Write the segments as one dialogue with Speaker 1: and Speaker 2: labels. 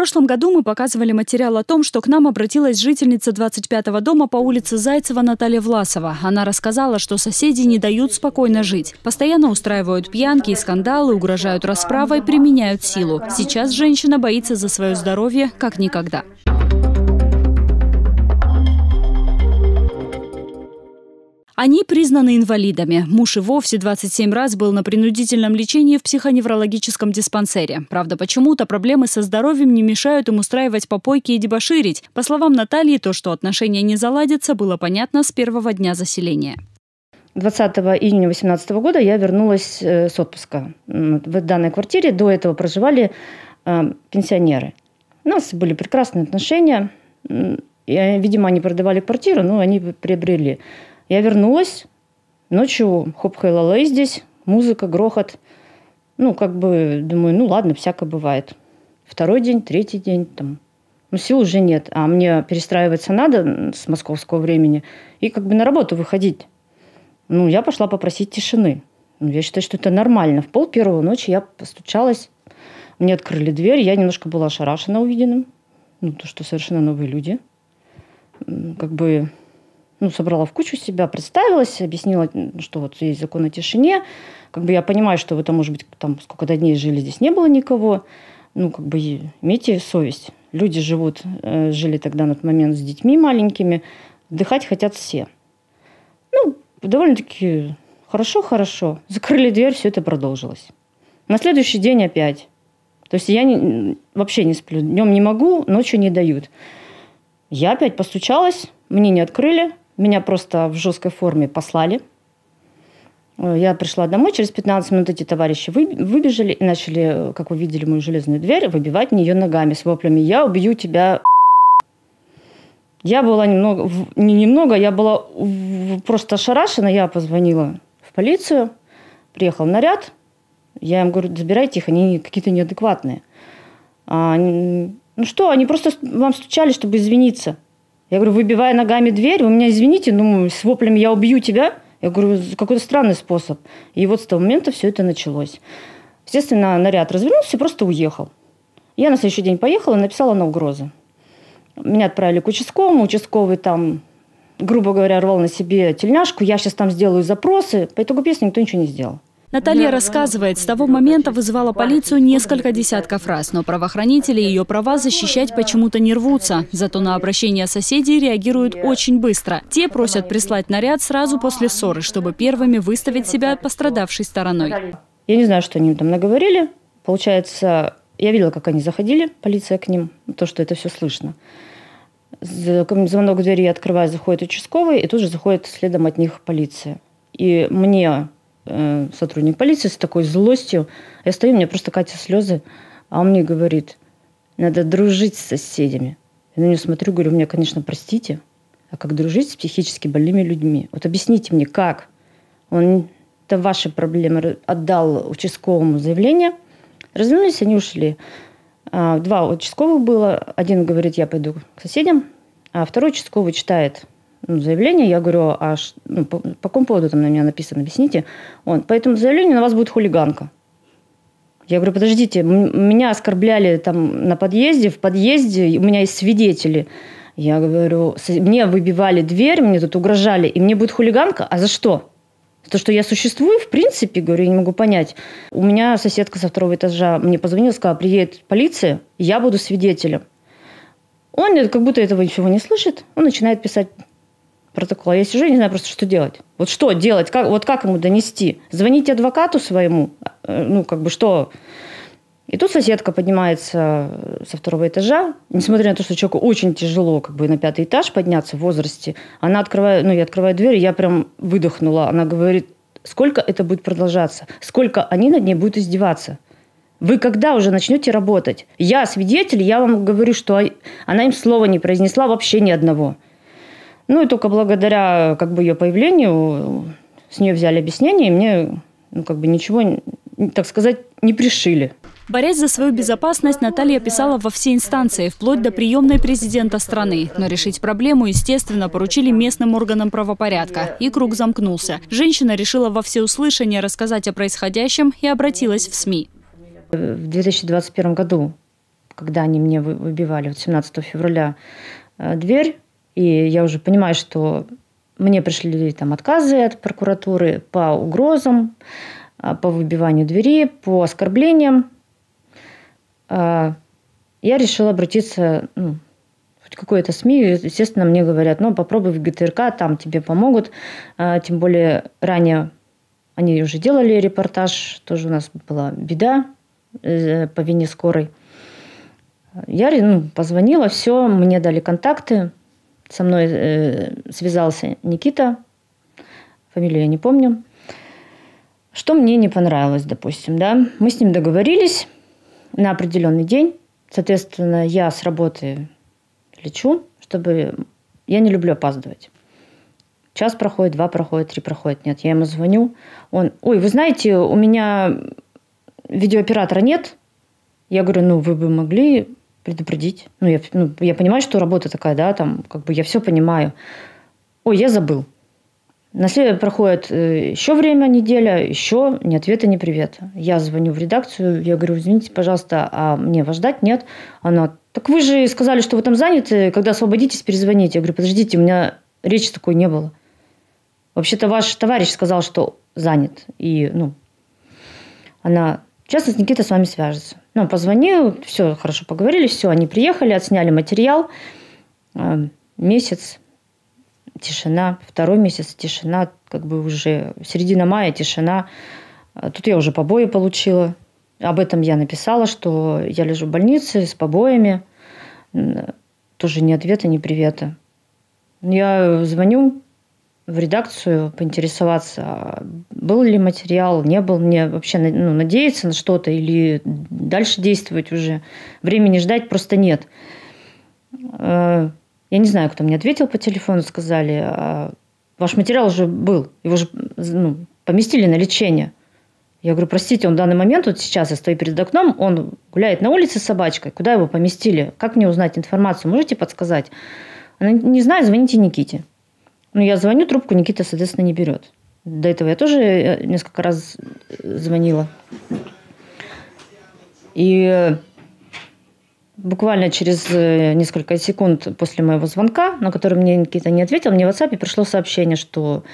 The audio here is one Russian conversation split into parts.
Speaker 1: прошлом году мы показывали материал о том, что к нам обратилась жительница 25-го дома по улице Зайцева Наталья Власова. Она рассказала, что соседи не дают спокойно жить. Постоянно устраивают пьянки и скандалы, угрожают расправой, применяют силу. Сейчас женщина боится за свое здоровье как никогда. Они признаны инвалидами. Муж и вовсе 27 раз был на принудительном лечении в психоневрологическом диспансере. Правда, почему-то проблемы со здоровьем не мешают им устраивать попойки и дебоширить. По словам Натальи, то, что отношения не заладятся, было понятно с первого дня заселения.
Speaker 2: 20 июня 2018 года я вернулась э, с отпуска. В данной квартире до этого проживали э, пенсионеры. У нас были прекрасные отношения. Э, видимо, они продавали квартиру, но они приобрели я вернулась, ночью хоп-хейлалэй здесь, музыка, грохот. Ну, как бы, думаю, ну ладно, всякое бывает. Второй день, третий день, там, но ну, сил уже нет. А мне перестраиваться надо с московского времени и как бы на работу выходить. Ну, я пошла попросить тишины. Ну, я считаю, что это нормально. В пол первого ночи я постучалась, мне открыли дверь, я немножко была ошарашена увиденным. Ну, то, что совершенно новые люди. Как бы ну, собрала в кучу себя, представилась, объяснила, что вот есть закон о тишине. Как бы я понимаю, что вы там, может быть, там сколько-то дней жили, здесь не было никого. Ну, как бы имейте совесть. Люди живут, э, жили тогда на тот момент с детьми маленькими, отдыхать хотят все. Ну, довольно-таки хорошо-хорошо. Закрыли дверь, все это продолжилось. На следующий день опять. То есть я не, вообще не сплю. Днем не могу, ночью не дают. Я опять постучалась, мне не открыли. Меня просто в жесткой форме послали. Э, я пришла домой, через 15 минут эти товарищи выбежали и начали, э, как вы видели мою железную дверь, выбивать нее ногами с воплями «Я убью тебя, я была немного, не немного, я была просто ошарашена. Я позвонила в полицию, приехал наряд. Я им говорю, забирайте их, они какие-то неадекватные. А, ну что, они просто вам стучали, чтобы извиниться. Я говорю, выбивая ногами дверь, у меня извините, ну, с воплями я убью тебя. Я говорю, какой-то странный способ. И вот с того момента все это началось. Естественно, наряд развернулся и просто уехал. Я на следующий день поехала и написала на угрозы. Меня отправили к участковому, участковый там, грубо говоря, рвал на себе тельняшку, я сейчас там сделаю запросы. По итогу песни никто ничего не сделал.
Speaker 1: Наталья рассказывает, с того момента вызывала полицию несколько десятков раз, но правоохранители ее права защищать почему-то не рвутся. Зато на обращение соседей реагируют очень быстро. Те просят прислать наряд сразу после ссоры, чтобы первыми выставить себя пострадавшей стороной.
Speaker 2: Я не знаю, что они там наговорили. Получается, я видела, как они заходили, полиция к ним, то, что это все слышно. Звонок в двери я открываю, заходит участковый, и тут же заходит следом от них полиция. И мне Э, сотрудник полиции с такой злостью. Я стою, у меня просто Катя слезы, а он мне говорит, надо дружить с соседями. Я на него смотрю, говорю, у меня, конечно, простите, а как дружить с психически больными людьми? Вот объясните мне, как? Он, это ваши проблемы, отдал участковому заявление, развернулись, они ушли. А, два участковых было, один говорит, я пойду к соседям, а второй участковый читает ну, заявление, я говорю, а ну, по, по какому поводу там на меня написано, объясните. Он, по этому заявлению на вас будет хулиганка. Я говорю, подождите, меня оскорбляли там на подъезде, в подъезде, у меня есть свидетели. Я говорю, мне выбивали дверь, мне тут угрожали, и мне будет хулиганка, а за что? То, что я существую, в принципе, говорю, я не могу понять. У меня соседка со второго этажа мне позвонила, сказала, приедет полиция, я буду свидетелем. Он э, как будто этого ничего не слышит, он начинает писать протокола. Я сижу и не знаю просто, что делать. Вот что делать? Как, вот как ему донести? Звонить адвокату своему? Э, ну, как бы что? И тут соседка поднимается со второго этажа, несмотря на то, что человеку очень тяжело как бы на пятый этаж подняться в возрасте, она открывает, ну, я открываю дверь, и я прям выдохнула. Она говорит, сколько это будет продолжаться, сколько они над ней будут издеваться. Вы когда уже начнете работать? Я свидетель, я вам говорю, что а, она им слова не произнесла вообще ни одного. Ну и только благодаря как бы ее появлению с нее взяли объяснение, и мне ну, как бы ничего, так сказать, не пришили.
Speaker 1: Борясь за свою безопасность, Наталья писала во все инстанции, вплоть до приемной президента страны. Но решить проблему, естественно, поручили местным органам правопорядка. И круг замкнулся. Женщина решила во всеуслышание рассказать о происходящем и обратилась в СМИ.
Speaker 2: В 2021 году, когда они мне выбивали, вот 17 февраля, э, дверь, и я уже понимаю, что мне пришли там отказы от прокуратуры по угрозам, а, по выбиванию двери, по оскорблениям. А, я решила обратиться ну, хоть какой то СМИ, естественно, мне говорят, ну, попробуй в ГТРК, там тебе помогут. А, тем более ранее они уже делали репортаж, тоже у нас была беда э, по вине скорой. Я ну, позвонила, все, мне дали контакты, со мной э, связался Никита, фамилию я не помню. Что мне не понравилось, допустим, да? Мы с ним договорились на определенный день. Соответственно, я с работы лечу, чтобы... Я не люблю опаздывать. Час проходит, два проходит, три проходит. Нет, я ему звоню. Он, ой, вы знаете, у меня видеооператора нет. Я говорю, ну, вы бы могли предупредить. Ну я, ну, я понимаю, что работа такая, да, там, как бы я все понимаю. Ой, я забыл. На следующее проходит э, еще время, неделя, еще ни ответа, ни привета. Я звоню в редакцию, я говорю, извините, пожалуйста, а мне вас ждать? Нет. Она, так вы же сказали, что вы там заняты, когда освободитесь, перезвоните. Я говорю, подождите, у меня речи такой не было. Вообще-то ваш товарищ сказал, что занят. И, ну, она, Сейчас Никита с вами свяжется. Ну, позвонил, все, хорошо поговорили, все, они приехали, отсняли материал. А, месяц, тишина, второй месяц, тишина, как бы уже середина мая, тишина. А, тут я уже побои получила. Об этом я написала, что я лежу в больнице с побоями. Тоже ни ответа, ни привета. Я звоню в редакцию поинтересоваться, а был ли материал, не был, мне вообще ну, надеяться на что-то или дальше действовать уже. Времени ждать просто нет. Э, я не знаю, кто мне ответил по телефону, сказали, а ваш материал уже был, его же ну, поместили на лечение. Я говорю, простите, он в данный момент, вот сейчас я стою перед окном, он гуляет на улице с собачкой, куда его поместили? Как мне узнать информацию? Можете подсказать? Она не знаю, звоните Никите. Ну, я звоню, трубку Никита, соответственно, не берет. До этого я тоже э, несколько раз э, звонила. И э, буквально через несколько секунд после моего звонка, на который мне Никита не ответил, мне в WhatsApp пришло сообщение, что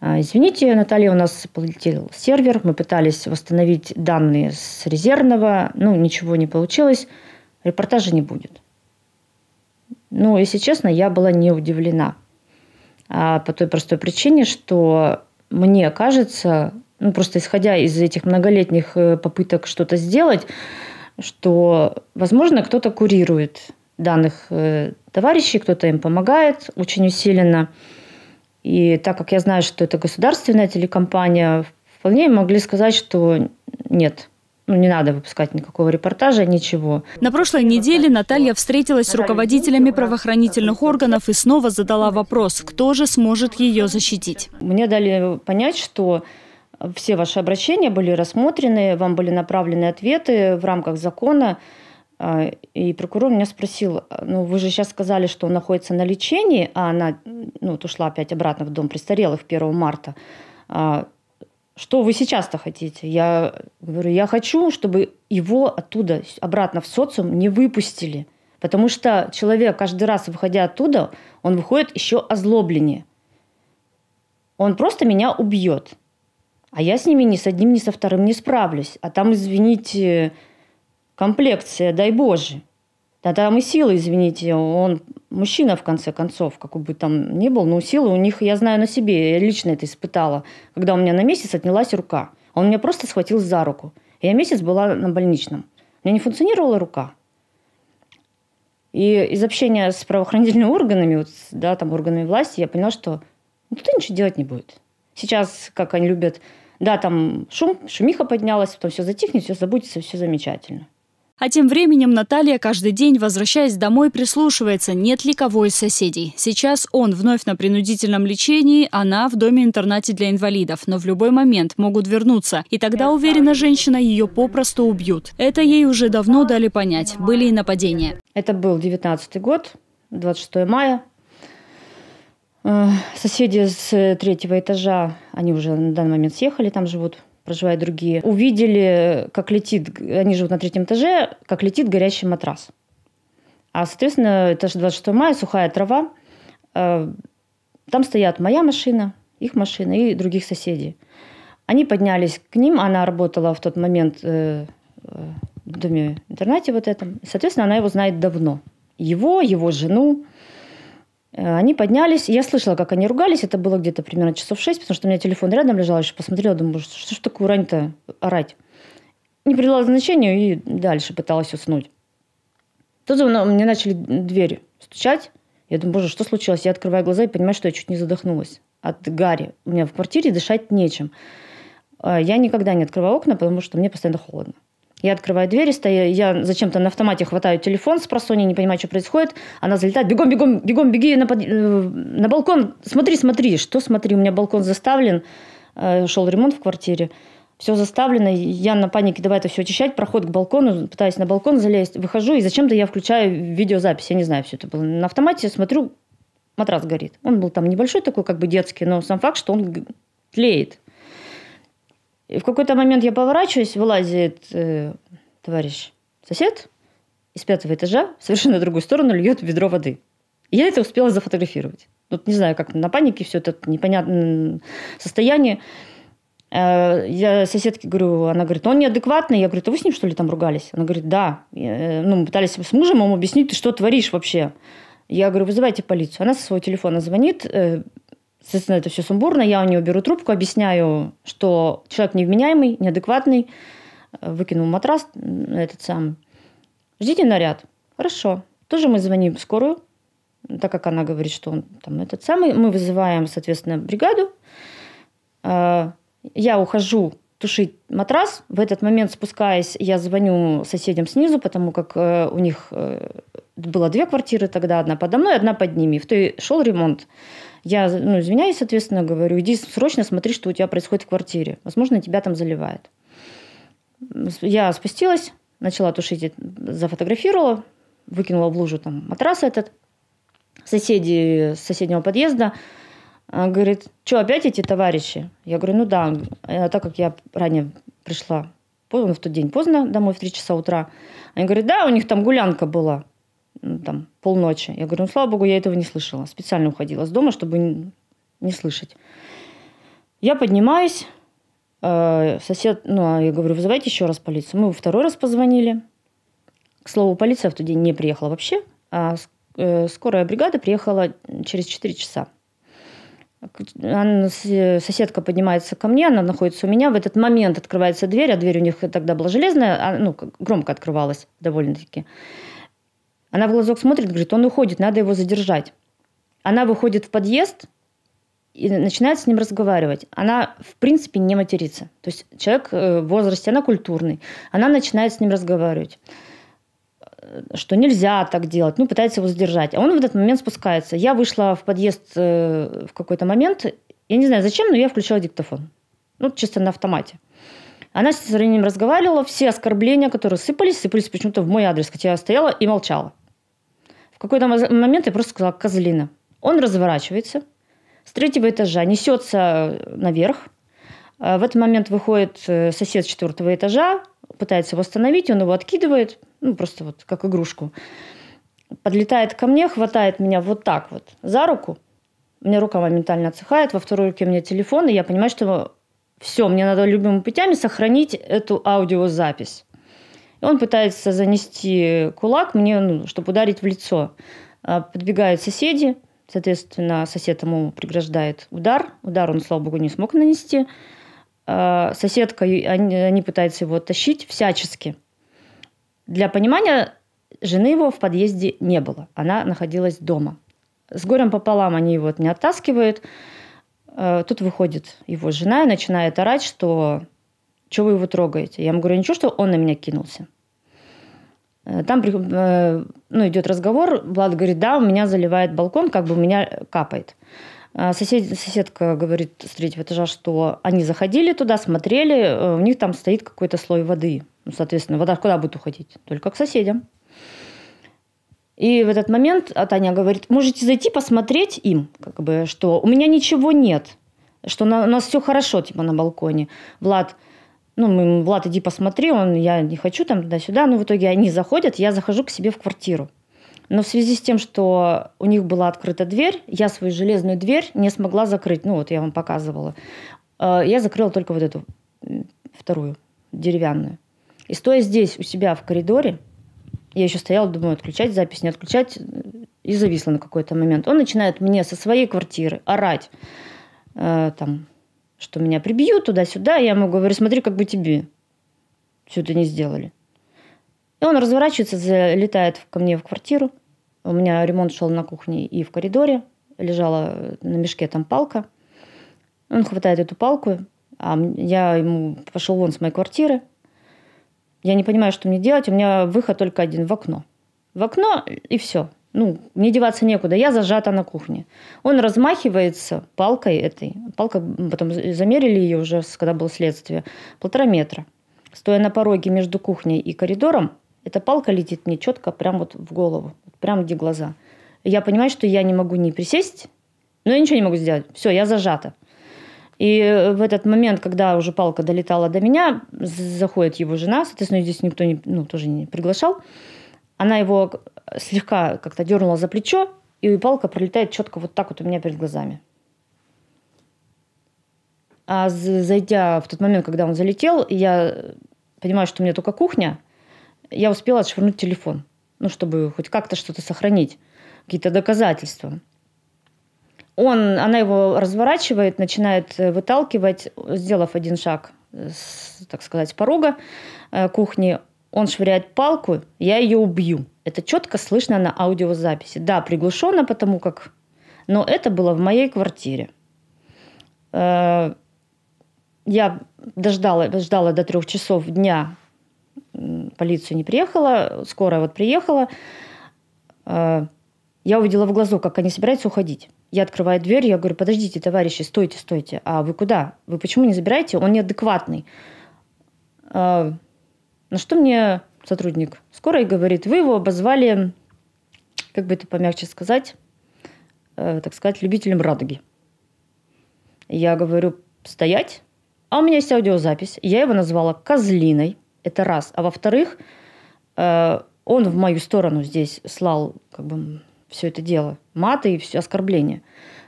Speaker 2: «А, Извините, Наталья, у нас полетел сервер, мы пытались восстановить данные с резервного, ну, ничего не получилось, репортажа не будет. Ну, если честно, я была не удивлена, а, по той простой причине, что мне кажется, ну просто исходя из этих многолетних э, попыток что-то сделать, что, возможно, кто-то курирует данных э, товарищей, кто-то им помогает очень усиленно. И так как я знаю, что это государственная телекомпания, вполне могли сказать, что нет, ну, не надо выпускать никакого репортажа, ничего.
Speaker 1: На прошлой неделе Наталья встретилась с руководителями правоохранительных органов и снова задала вопрос, кто же сможет ее защитить. Мне дали понять, что все ваши обращения
Speaker 2: были рассмотрены, вам были направлены ответы в рамках закона. А, и прокурор меня спросил, ну вы же сейчас сказали, что он находится на лечении, а она ну, вот ушла опять обратно в дом престарелых 1 марта а что вы сейчас-то хотите? Я говорю, я хочу, чтобы его оттуда обратно в социум не выпустили. Потому что человек, каждый раз выходя оттуда, он выходит еще озлобленнее. Он просто меня убьет. А я с ними ни с одним, ни со вторым не справлюсь. А там, извините, комплекция, дай Боже. Да там и силы, извините, он мужчина, в конце концов, какой бы там ни был, но силы у них, я знаю на себе, я лично это испытала, когда у меня на месяц отнялась рука. Он меня просто схватил за руку. Я месяц была на больничном. У меня не функционировала рука. И из общения с правоохранительными органами, вот, да, там, органами власти, я поняла, что никто ну, ничего делать не будет. Сейчас, как они любят, да, там шум, шумиха поднялась, потом все затихнет, все забудется, все замечательно.
Speaker 1: А тем временем Наталья каждый день, возвращаясь домой, прислушивается, нет ли кого из соседей. Сейчас он вновь на принудительном лечении, она в доме-интернате для инвалидов, но в любой момент могут вернуться. И тогда, уверена женщина, ее попросту убьют. Это ей уже давно дали понять. Были и нападения. Это был 19 год, 26 мая.
Speaker 2: Э, соседи с третьего этажа, они уже на данный момент съехали, там живут проживают другие, увидели, как летит, они живут на третьем этаже, как летит горящий матрас. А, соответственно, это же 26 мая, сухая трава, а, там стоят моя машина, их машина и других соседей. Они поднялись к ним, она работала в тот момент э, э, в доме-интернате вот этом. Соответственно, она его знает давно. Его, его жену, Э, они поднялись, я слышала, как они ругались, это было где-то примерно часов шесть, потому что у меня телефон рядом лежал, я еще посмотрела, думаю, что ж такое рань-то орать? Не придала значения и дальше пыталась уснуть. Тут мне начали дверь стучать, я думаю, боже, что случилось? Я открываю глаза и понимаю, что я чуть не задохнулась от гари. У меня в квартире дышать нечем. Э, я никогда не открываю окна, потому что мне постоянно холодно. Я открываю дверь, стою, я зачем-то на автомате хватаю телефон с просони, не понимаю, что происходит. Она залетает, бегом, бегом, бегом, беги на, под... Э, на балкон, смотри, смотри, что смотри, у меня балкон заставлен, э, шел ремонт в квартире, все заставлено, я на панике, давай это все очищать, проход к балкону, пытаюсь на балкон залезть, выхожу, и зачем-то я включаю видеозапись, я не знаю, все это было. На автомате смотрю, матрас горит. Он был там небольшой такой, как бы детский, но сам факт, что он тлеет. И в какой-то момент я поворачиваюсь, вылазит э, товарищ сосед из пятого этажа, совершенно в другую сторону льет ведро воды. И я это успела зафотографировать. Вот ну, не знаю, как на панике все это непонятное состояние. Э, я соседке говорю, она говорит, он неадекватный. Я говорю, то вы с ним, что ли, там ругались? Она говорит, да. Э, ну, мы пытались с мужем ему объяснить, ты что творишь вообще? Я говорю, вызывайте полицию. Она со своего телефона звонит, э, Соответственно, это все сумбурно. Я у нее беру трубку, объясняю, что человек невменяемый, неадекватный, э, выкинул матрас этот сам. Ждите наряд. Хорошо. Тоже мы звоним в скорую, так как она говорит, что он там этот самый. Мы вызываем, соответственно, бригаду. Э, я ухожу тушить матрас. В этот момент, спускаясь, я звоню соседям снизу, потому как э, у них было две квартиры тогда, одна подо мной, одна под ними. В той шел ремонт. Я, ну, извиняюсь, соответственно, говорю, иди срочно смотри, что у тебя происходит в квартире. Возможно, тебя там заливает. Я спустилась, начала тушить, зафотографировала, выкинула в лужу там матрас этот. Соседи с соседнего подъезда а, говорит, что опять эти товарищи? Я говорю, ну да. А так как я ранее пришла поздно, в тот день поздно, домой в 3 часа утра, они говорят, да, у них там гулянка была там, полночи. Я говорю, ну, слава богу, я этого не слышала. Специально уходила с дома, чтобы не слышать. Я поднимаюсь, э, сосед, ну, а я говорю, вызывайте еще раз полицию. Мы второй раз позвонили. К слову, полиция в тот день не приехала вообще, а э, скорая бригада приехала через 4 часа. соседка поднимается ко мне, она находится у меня. В этот момент открывается дверь, а дверь у них тогда была железная, а, ну, громко открывалась довольно-таки. Она в глазок смотрит, говорит, он уходит, надо его задержать. Она выходит в подъезд и начинает с ним разговаривать. Она, в принципе, не матерится. То есть человек э, в возрасте, она культурный. Она начинает с ним разговаривать э, что нельзя так делать, ну, пытается его задержать. А он в этот момент спускается. Я вышла в подъезд э, в какой-то момент, я не знаю зачем, но я включила диктофон. Ну, чисто на автомате. Она со временем разговаривала, все оскорбления, которые сыпались, сыпались почему-то в мой адрес, хотя я стояла и молчала. В какой-то момент я просто сказала «козлина». Он разворачивается, с третьего этажа несется э, наверх. Э, в этот момент выходит э, сосед с четвертого этажа, пытается его остановить, он его откидывает, ну, просто вот как игрушку. Подлетает ко мне, хватает меня вот так вот за руку. У меня рука моментально отсыхает, во второй руке у меня телефон, и я понимаю, что все, мне надо любимыми путями сохранить эту аудиозапись. И он пытается занести кулак мне, ну, чтобы ударить в лицо. А, подбегают соседи, соответственно, сосед ему преграждает удар. Удар он, слава богу, не смог нанести. А, соседка, они, они пытаются его тащить всячески. Для понимания, жены его в подъезде не было. Она находилась дома. С горем пополам они его не оттаскивают. Э, тут выходит его жена и начинает орать, что «Чего вы его трогаете?» Я ему говорю, ничего, что он на меня кинулся. Э, там э, ну, идет разговор, Влад говорит, да, у меня заливает балкон, как бы у меня капает. А сосед, соседка говорит с третьего этажа, что они заходили туда, смотрели, у них там стоит какой-то слой воды. Ну, соответственно, вода куда будет уходить? Только к соседям. И в этот момент а Таня говорит, можете зайти посмотреть им, как бы, что у меня ничего нет, что на, у нас все хорошо, типа, на балконе. Влад, ну, мы, Влад, иди посмотри, он, я не хочу там туда-сюда. Но ну, в итоге они заходят, я захожу к себе в квартиру. Но в связи с тем, что у них была открыта дверь, я свою железную дверь не смогла закрыть. Ну, вот я вам показывала. Э, я закрыла только вот эту вторую, деревянную. И стоя здесь у себя в коридоре, я еще стояла, думаю, отключать запись, не отключать. И зависла на какой-то момент. Он начинает мне со своей квартиры орать. Э, там, что меня прибьют туда-сюда. Я ему говорю, смотри, как бы тебе все это не сделали. И он разворачивается, залетает ко мне в квартиру. У меня ремонт шел на кухне и в коридоре. Лежала на мешке там палка. Он хватает эту палку, а я ему пошел вон с моей квартиры. Я не понимаю, что мне делать. У меня выход только один – в окно. В окно и все. Ну, мне деваться некуда. Я зажата на кухне. Он размахивается палкой этой. Палка, потом замерили ее уже, когда было следствие. Полтора метра. Стоя на пороге между кухней и коридором, эта палка летит мне четко прямо вот в голову. прямо где глаза. Я понимаю, что я не могу ни присесть, но я ничего не могу сделать. Все, я зажата. И э, в этот момент, когда уже палка долетала до меня, заходит его жена, соответственно, здесь никто не, ну, тоже не приглашал. Она его слегка как-то дернула за плечо, и палка пролетает четко вот так вот у меня перед глазами. А зайдя в тот момент, когда он залетел, я понимаю, что у меня только кухня, я успела отшвырнуть телефон, ну, чтобы хоть как-то что-то сохранить, какие-то доказательства. Он, она его разворачивает, начинает э, выталкивать, сделав один шаг, э, с, так сказать, порога э, кухни. Он швыряет палку, я ее убью. Это четко слышно на аудиозаписи. Да, приглушенно, потому как... Но это было в моей квартире. Я дождала, ждала до трех часов дня. Полиция не приехала, скорая вот приехала. Я увидела в глазу, как они собираются уходить. Я открываю дверь, я говорю, подождите, товарищи, стойте, стойте. А вы куда? Вы почему не забираете? Он неадекватный. А, на что мне сотрудник скорой говорит, вы его обозвали, как бы это помягче сказать, э, так сказать, любителем радуги. Я говорю, стоять. А у меня есть аудиозапись. Я его назвала козлиной. Это раз. А во-вторых, э, он в мою сторону здесь слал как бы все это дело. Маты и все оскорбления.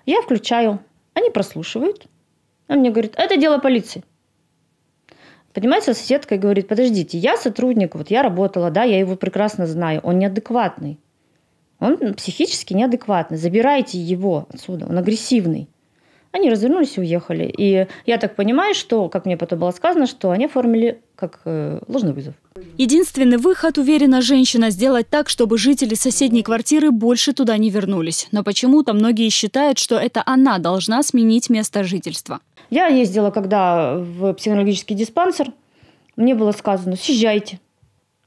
Speaker 2: Я включаю. Они прослушивают. Он мне говорит, «А это дело полиции. поднимается соседка и говорит, подождите, я сотрудник, вот я работала, да, я его прекрасно знаю, он неадекватный. Он психически неадекватный. Забирайте его отсюда, он агрессивный. Они развернулись и уехали. И я так понимаю, что, как мне потом было сказано, что они оформили
Speaker 1: как э, ложный вызов. Единственный выход, уверена женщина, сделать так, чтобы жители соседней квартиры больше туда не вернулись. Но почему-то многие считают, что это она должна сменить место жительства.
Speaker 2: Я ездила когда в психологический диспансер. Мне было сказано, съезжайте.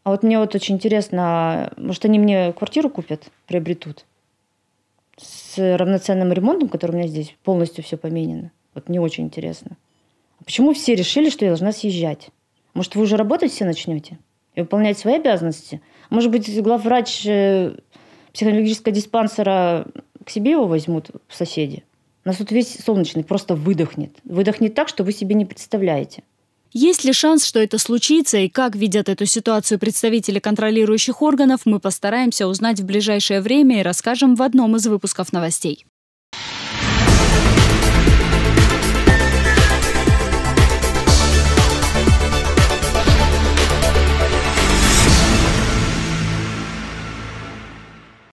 Speaker 2: А вот мне вот очень интересно, а может, они мне квартиру купят, приобретут? с равноценным ремонтом, который у меня здесь, полностью все поменено. Вот мне очень интересно. Почему все решили, что я должна съезжать? Может, вы уже работать все начнете? И выполнять свои обязанности? Может быть, главврач э, психологического диспансера к себе его возьмут в соседи? У нас тут весь солнечный просто выдохнет. Выдохнет так, что вы себе не представляете.
Speaker 1: Есть ли шанс, что это случится и как видят эту ситуацию представители контролирующих органов, мы постараемся узнать в ближайшее время и расскажем в одном из выпусков новостей.